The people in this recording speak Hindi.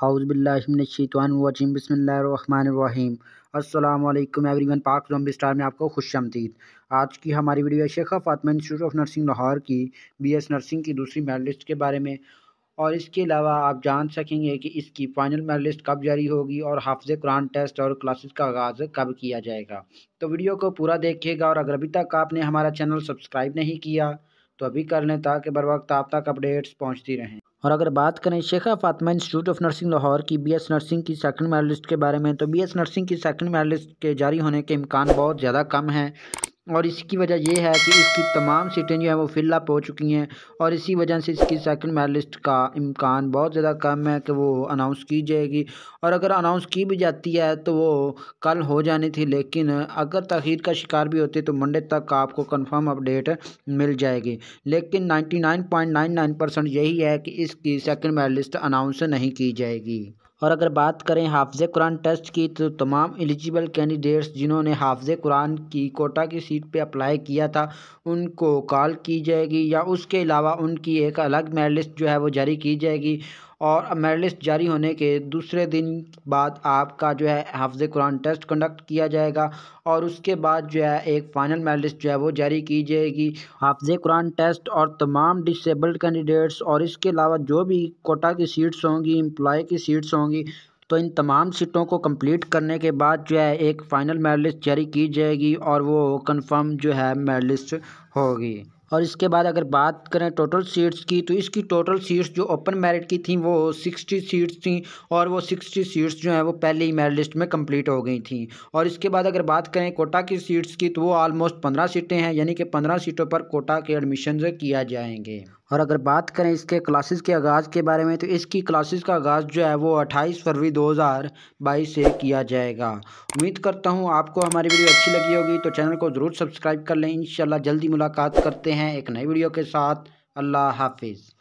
हाउज़बिल्लाशमीम बसमीम अल्लाम वन पाक जॉम्बी स्टार में आपको खुश आमदीद आज की हमारी वीडियो है Sheikha Fatima institute of nursing Lahore की बीएस नर्सिंग की दूसरी मेडलिस्ट के बारे में और इसके अलावा आप जान सकेंगे कि इसकी फाइनल मेडलिस्ट कब जारी होगी और हाफज कुरान टेस्ट और क्लासेस का आगाज़ कब किया जाएगा तो वीडियो को पूरा देखिएगा और अगर अभी तक आपने हमारा चैनल सब्सक्राइब नहीं किया तो अभी कर लें ताकि बर वक्त आप तक अपडेट्स पहुँचती रहें और अगर बात करें Sheikha Fatima institute of nursing Lahore की एस नर्सिंग की सेकंड मेरिट लिस्ट के बारे में तो एस नर्सिंग की सेकंड मेरिट लिस्ट के जारी होने के इम्कान बहुत ज़्यादा कम हैं और इसकी वजह यह है कि इसकी तमाम सीटें जो हैं वो फिलअप हो चुकी हैं और इसी वजह से इसकी सेकंड मेडलिस्ट का इम्कान बहुत ज़्यादा कम है कि वो अनाउंस की जाएगी और अगर अनाउंस की भी जाती है तो वो कल हो जानी थी लेकिन अगर तखीर का शिकार भी होते तो मंडे तक आपको कन्फर्म अपडेट मिल जाएगी लेकिन ninety nine point nine percent यही है कि इसकी सेकंड मेडलिस्ट अनाउंस नहीं की जाएगी और अगर बात करें हाफज़ कुरान टेस्ट की तो तमाम एलिजिबल कैंडिडेट्स जिन्होंने हाफज़ कुरान की कोटा की सीट पर अप्लाई किया था उनको कॉल की जाएगी या उसके अलावा उनकी एक अलग मेरिट लिस्ट जो है वो जारी की जाएगी और मेरिट जारी होने के दूसरे दिन बाद आपका जो है हाफ़ कुरान टेस्ट कंडक्ट किया जाएगा और उसके बाद जो है एक फ़ाइनल मेरिट जो है वो जारी की जाएगी हाफ़ कुरान टेस्ट और तमाम डिसेबल्ड कैंडिडेट्स और इसके अलावा जो भी कोटा की सीट्स होंगी एम्प्लॉय की सीट्स होंगी तो इन तमाम सीटों को कंप्लीट करने के बाद जो है एक फ़ाइनल मेरिट जारी की जाएगी और वो कंफर्म जो है मेरिट होगी और इसके बाद अगर बात करें टोटल सीट्स की तो इसकी टोटल सीट्स जो ओपन मेरिट की थी वो सिक्सटी सीट्स थी और वो सिक्सटी सीट्स जो हैं वो पहले ही मेरिट लिस्ट में कंप्लीट हो गई थी और इसके बाद अगर बात करें कोटा की सीट्स की तो वो ऑलमोस्ट पंद्रह सीटें हैं यानी कि पंद्रह सीटों पर कोटा के एडमिशन किया जाएंगे और अगर बात करें इसके क्लासेस के आगाज़ के बारे में तो इसकी क्लासेस का आगाज़ जो है वो 28 फरवरी 2022 से किया जाएगा उम्मीद करता हूँ आपको हमारी वीडियो अच्छी लगी होगी तो चैनल को ज़रूर सब्सक्राइब कर लें इन जल्दी मुलाकात करते हैं एक नई वीडियो के साथ अल्लाह हाफिज़